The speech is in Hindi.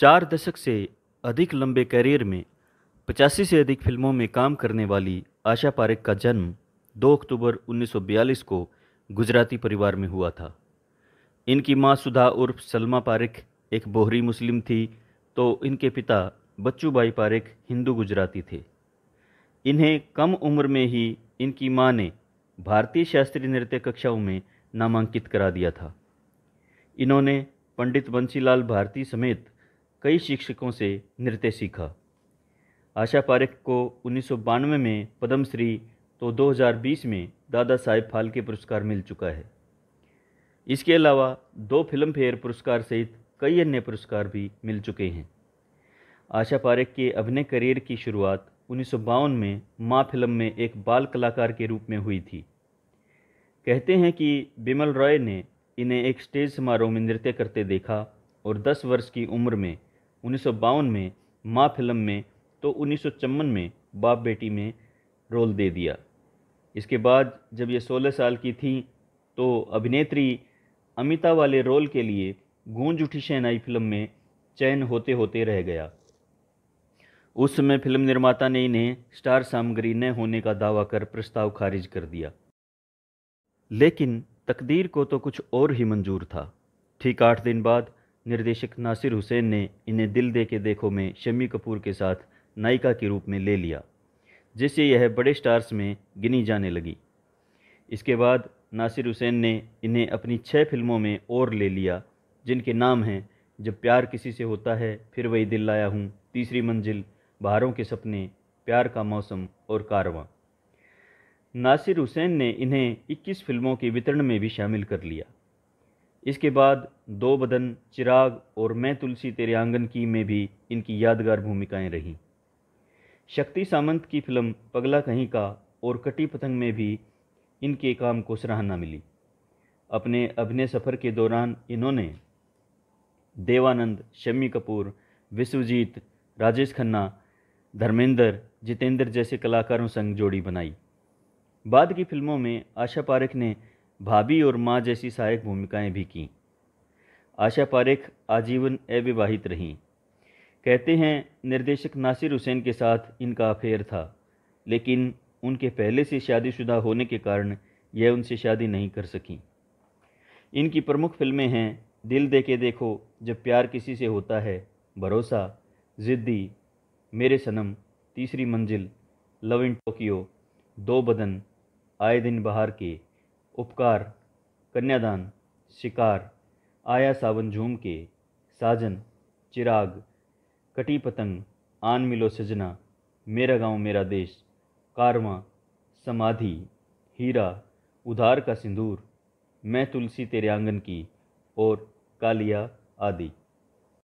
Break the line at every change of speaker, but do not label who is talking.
चार दशक से अधिक लंबे करियर में पचासी से अधिक फिल्मों में काम करने वाली आशा पारेख का जन्म 2 अक्टूबर 1942 को गुजराती परिवार में हुआ था इनकी माँ सुधा उर्फ सलमा पारेख एक बोहरी मुस्लिम थी तो इनके पिता बच्चू भाई पारेख हिंदू गुजराती थे इन्हें कम उम्र में ही इनकी माँ ने भारतीय शास्त्रीय नृत्य कक्षाओं में नामांकित करा दिया था इन्होंने पंडित बंसीलाल भारती समेत कई शिक्षकों से नृत्य सीखा आशा पारेख को उन्नीस में पद्मश्री तो 2020 में दादा साहेब फाल्के पुरस्कार मिल चुका है इसके अलावा दो फिल्म फेयर पुरस्कार सहित कई अन्य पुरस्कार भी मिल चुके हैं आशा पारेख के अभिनय करियर की शुरुआत उन्नीस में माँ फिल्म में एक बाल कलाकार के रूप में हुई थी कहते हैं कि बिमल रॉय ने इन्हें एक स्टेज समारोह में नृत्य करते देखा और 10 वर्ष की उम्र में उन्नीस में माँ फिल्म में तो उन्नीस में बाप बेटी में रोल दे दिया इसके बाद जब ये 16 साल की थी तो अभिनेत्री अमिता वाले रोल के लिए गूंज उठी शहनाई फिल्म में चयन होते होते रह गया उस समय फिल्म निर्माता ने इन्हें स्टार सामग्री न होने का दावा कर प्रस्ताव खारिज कर दिया लेकिन तकदीर को तो कुछ और ही मंजूर था ठीक आठ दिन बाद निर्देशक नासिर हुसैन ने इन्हें दिल दे के देखो में शमी कपूर के साथ नायिका के रूप में ले लिया जिससे यह बड़े स्टार्स में गिनी जाने लगी इसके बाद नासिर हुसैन ने इन्हें अपनी छः फिल्मों में और ले लिया जिनके नाम हैं जब प्यार किसी से होता है फिर वही दिल लाया हूँ तीसरी मंजिल बहारों के सपने प्यार का मौसम और कारवा नासिर हुसैन ने इन्हें 21 फिल्मों के वितरण में भी शामिल कर लिया इसके बाद दो बदन चिराग और मैं तुलसी तेरे आंगन की में भी इनकी यादगार भूमिकाएं रहीं शक्ति सामंत की फिल्म पगला कहीं का और कटी पतंग में भी इनके काम को सराहना मिली अपने अभिनय सफ़र के दौरान इन्होंने देवानंद शम्मी कपूर विश्वजीत राजेश खन्ना धर्मेंद्र जितेंद्र जैसे कलाकारों संग जोड़ी बनाई बाद की फिल्मों में आशा पारेख ने भाभी और माँ जैसी सहायक भूमिकाएं भी कीं आशा पारेख आजीवन अविवाहित रहीं कहते हैं निर्देशक नासिर हुसैन के साथ इनका अफेयर था लेकिन उनके पहले से शादीशुदा होने के कारण यह उनसे शादी नहीं कर सकी इनकी प्रमुख फिल्में हैं दिल दे के देखो जब प्यार किसी से होता है भरोसा ज़िद्दी मेरे सनम तीसरी मंजिल लव इन टोक्यो दो बदन आए दिन बहार के उपकार कन्यादान शिकार आया सावन झूम के साजन चिराग कटी पतंग आन मिलो सजना मेरा गांव मेरा देश कारवा समाधि हीरा उधार का सिंदूर मैं तुलसी तेरे आंगन की और कालिया आदि